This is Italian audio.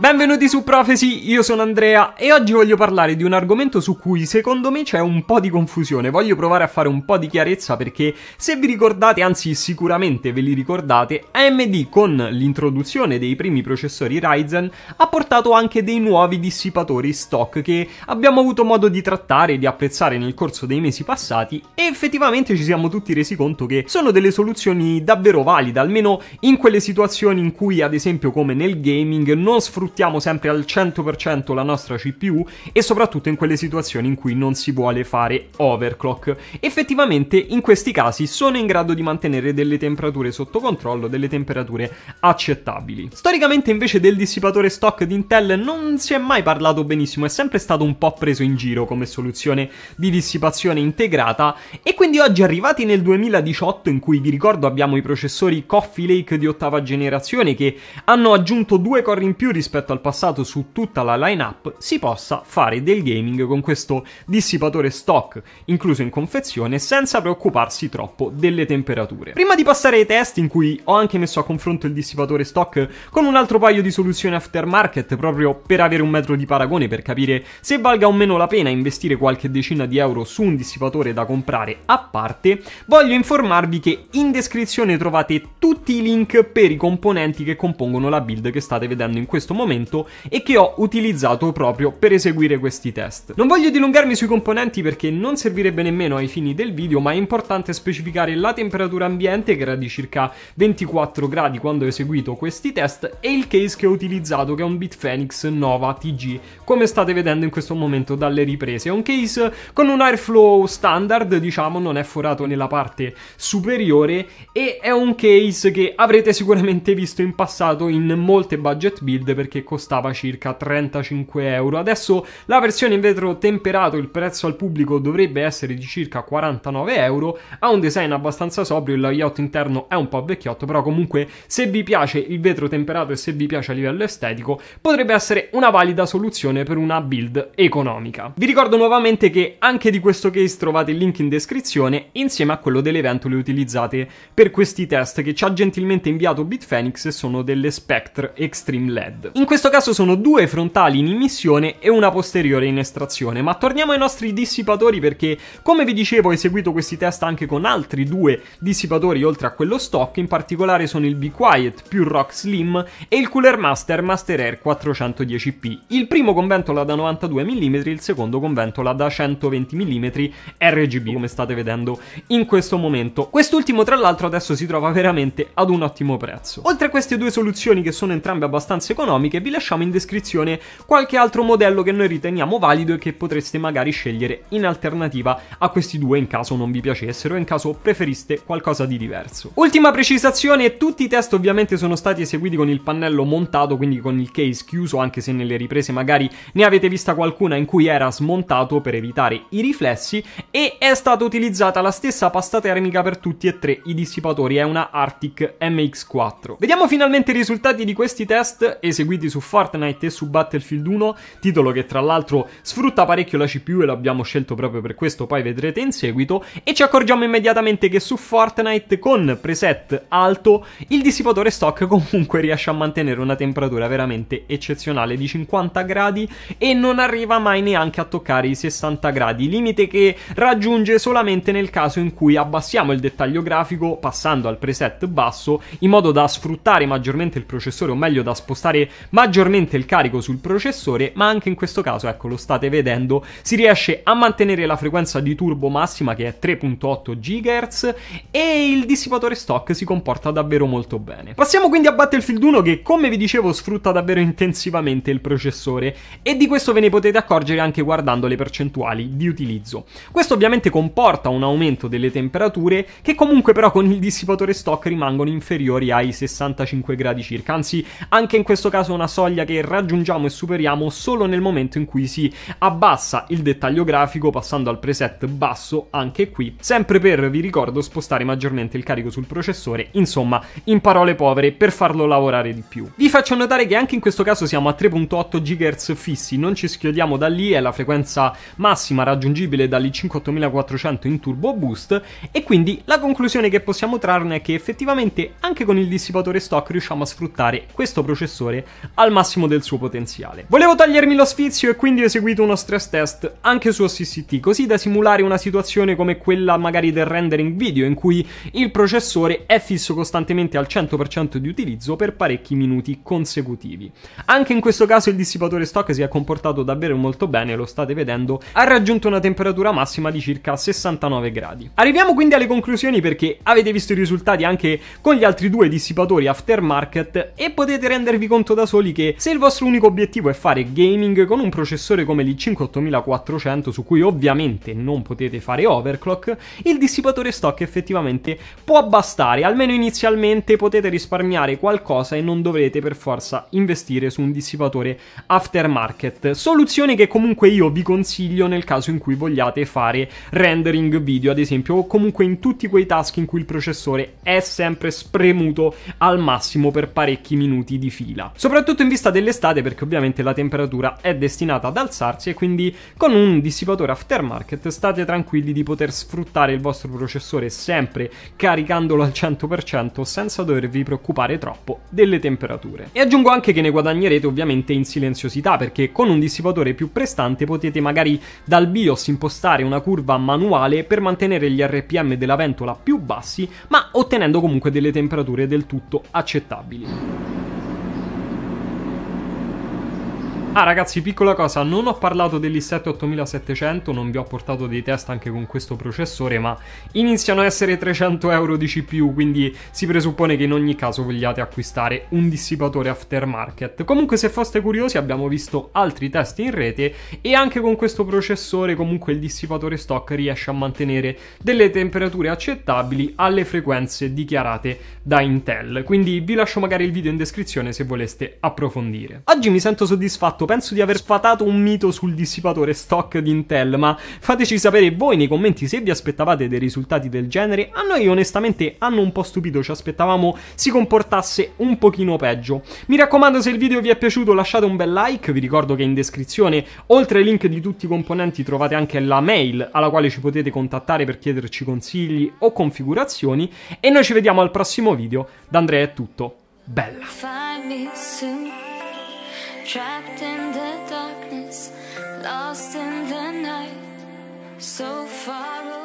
Benvenuti su Profesi, io sono Andrea e oggi voglio parlare di un argomento su cui secondo me c'è un po' di confusione. Voglio provare a fare un po' di chiarezza perché se vi ricordate, anzi sicuramente ve li ricordate, AMD con l'introduzione dei primi processori Ryzen ha portato anche dei nuovi dissipatori stock che abbiamo avuto modo di trattare e di apprezzare nel corso dei mesi passati e effettivamente ci siamo tutti resi conto che sono delle soluzioni davvero valide, almeno in quelle situazioni in cui ad esempio come nel gaming non sfruttiamo sfruttiamo sempre al 100% la nostra CPU e soprattutto in quelle situazioni in cui non si vuole fare overclock. Effettivamente in questi casi sono in grado di mantenere delle temperature sotto controllo, delle temperature accettabili. Storicamente invece del dissipatore stock di Intel non si è mai parlato benissimo, è sempre stato un po' preso in giro come soluzione di dissipazione integrata e quindi oggi arrivati nel 2018 in cui vi ricordo abbiamo i processori Coffee Lake di ottava generazione che hanno aggiunto due core in più rispetto rispetto al passato su tutta la lineup, si possa fare del gaming con questo dissipatore stock incluso in confezione senza preoccuparsi troppo delle temperature. Prima di passare ai test in cui ho anche messo a confronto il dissipatore stock con un altro paio di soluzioni aftermarket proprio per avere un metro di paragone per capire se valga o meno la pena investire qualche decina di euro su un dissipatore da comprare a parte, voglio informarvi che in descrizione trovate tutti i link per i componenti che compongono la build che state vedendo in questo momento momento e che ho utilizzato proprio per eseguire questi test. Non voglio dilungarmi sui componenti perché non servirebbe nemmeno ai fini del video, ma è importante specificare la temperatura ambiente che era di circa 24 gradi quando ho eseguito questi test e il case che ho utilizzato che è un Bitfenix Nova TG, come state vedendo in questo momento dalle riprese. È un case con un airflow standard, diciamo, non è forato nella parte superiore e è un case che avrete sicuramente visto in passato in molte budget build perché che costava circa 35 euro. Adesso la versione in vetro temperato, il prezzo al pubblico dovrebbe essere di circa 49 euro, ha un design abbastanza sobrio, il layout interno è un po' vecchiotto, però comunque se vi piace il vetro temperato e se vi piace a livello estetico, potrebbe essere una valida soluzione per una build economica. Vi ricordo nuovamente che anche di questo case trovate il link in descrizione insieme a quello delle ventole utilizzate per questi test che ci ha gentilmente inviato Bitfenix e sono delle Spectre Extreme LED. In questo caso sono due frontali in immissione e una posteriore in estrazione, ma torniamo ai nostri dissipatori perché, come vi dicevo, ho eseguito questi test anche con altri due dissipatori oltre a quello stock, in particolare sono il Be Quiet più Rock Slim e il Cooler Master Master Air 410p. Il primo con ventola da 92 mm, il secondo con ventola da 120 mm RGB, come state vedendo in questo momento. Quest'ultimo, tra l'altro, adesso si trova veramente ad un ottimo prezzo. Oltre a queste due soluzioni che sono entrambe abbastanza economiche, economiche. Vi lasciamo in descrizione qualche altro modello che noi riteniamo valido e che potreste magari scegliere in alternativa a questi due in caso non vi piacessero, in caso preferiste qualcosa di diverso. Ultima precisazione, tutti i test ovviamente sono stati eseguiti con il pannello montato, quindi con il case chiuso, anche se nelle riprese magari ne avete vista qualcuna in cui era smontato per evitare i riflessi e è stata utilizzata la stessa pasta termica per tutti e tre i dissipatori, è una Arctic MX4. Vediamo finalmente i risultati di questi test eseguiti usciti su Fortnite e su Battlefield 1, titolo che tra l'altro sfrutta parecchio la CPU e l'abbiamo scelto proprio per questo, poi vedrete in seguito, e ci accorgiamo immediatamente che su Fortnite con preset alto il dissipatore stock comunque riesce a mantenere una temperatura veramente eccezionale di 50 gradi e non arriva mai neanche a toccare i 60 gradi, limite che raggiunge solamente nel caso in cui abbassiamo il dettaglio grafico passando al preset basso in modo da sfruttare maggiormente il processore o meglio da spostare maggiormente il carico sul processore, ma anche in questo caso, ecco, lo state vedendo, si riesce a mantenere la frequenza di turbo massima che è 3.8 GHz e il dissipatore stock si comporta davvero molto bene. Passiamo quindi a Battlefield 1 che, come vi dicevo, sfrutta davvero intensivamente il processore e di questo ve ne potete accorgere anche guardando le percentuali di utilizzo. Questo ovviamente comporta un aumento delle temperature che comunque però con il dissipatore stock rimangono inferiori ai 65 gradi circa, anzi anche in questo caso una soglia che raggiungiamo e superiamo solo nel momento in cui si abbassa il dettaglio grafico passando al preset basso anche qui, sempre per, vi ricordo, spostare maggiormente il carico sul processore, insomma, in parole povere, per farlo lavorare di più. Vi faccio notare che anche in questo caso siamo a 3.8 GHz fissi, non ci schiodiamo da lì, è la frequenza massima raggiungibile dall'i58400 in turbo boost e quindi la conclusione che possiamo trarne è che effettivamente anche con il dissipatore stock riusciamo a sfruttare questo processore al massimo del suo potenziale. Volevo tagliermi lo sfizio e quindi ho eseguito uno stress test anche su OCCT, così da simulare una situazione come quella magari del rendering video in cui il processore è fisso costantemente al 100% di utilizzo per parecchi minuti consecutivi. Anche in questo caso il dissipatore stock si è comportato davvero molto bene, lo state vedendo, ha raggiunto una temperatura massima di circa 69 gradi. Arriviamo quindi alle conclusioni perché avete visto i risultati anche con gli altri due dissipatori aftermarket e potete rendervi conto da solo consoli che se il vostro unico obiettivo è fare gaming con un processore come l'i5-8400 su cui ovviamente non potete fare overclock, il dissipatore stock effettivamente può bastare, almeno inizialmente potete risparmiare qualcosa e non dovrete per forza investire su un dissipatore aftermarket, soluzione che comunque io vi consiglio nel caso in cui vogliate fare rendering video ad esempio o comunque in tutti quei task in cui il processore è sempre spremuto al massimo per parecchi minuti di fila. Soprattutto soprattutto in vista dell'estate perché ovviamente la temperatura è destinata ad alzarsi e quindi con un dissipatore aftermarket state tranquilli di poter sfruttare il vostro processore sempre caricandolo al 100% senza dovervi preoccupare troppo delle temperature. E aggiungo anche che ne guadagnerete ovviamente in silenziosità perché con un dissipatore più prestante potete magari dal BIOS impostare una curva manuale per mantenere gli RPM della ventola più bassi ma ottenendo comunque delle temperature del tutto accettabili. Ah ragazzi, piccola cosa, non ho parlato dell'i7 8700, non vi ho portato dei test anche con questo processore, ma iniziano a essere 300 euro di CPU, quindi si presuppone che in ogni caso vogliate acquistare un dissipatore aftermarket. Comunque se foste curiosi abbiamo visto altri test in rete e anche con questo processore comunque il dissipatore stock riesce a mantenere delle temperature accettabili alle frequenze dichiarate da Intel, quindi vi lascio magari il video in descrizione se voleste approfondire. Oggi mi sento soddisfatto fatto. Penso di aver fatato un mito sul dissipatore stock di Intel, ma fateci sapere voi nei commenti se vi aspettavate dei risultati del genere. A noi onestamente hanno un po' stupito, ci aspettavamo si comportasse un pochino peggio. Mi raccomando se il video vi è piaciuto lasciate un bel like, vi ricordo che in descrizione oltre ai link di tutti i componenti trovate anche la mail alla quale ci potete contattare per chiederci consigli o configurazioni e noi ci vediamo al prossimo video. Da Andrea è tutto. Bella! Trapped in the darkness, lost in the night, so far away.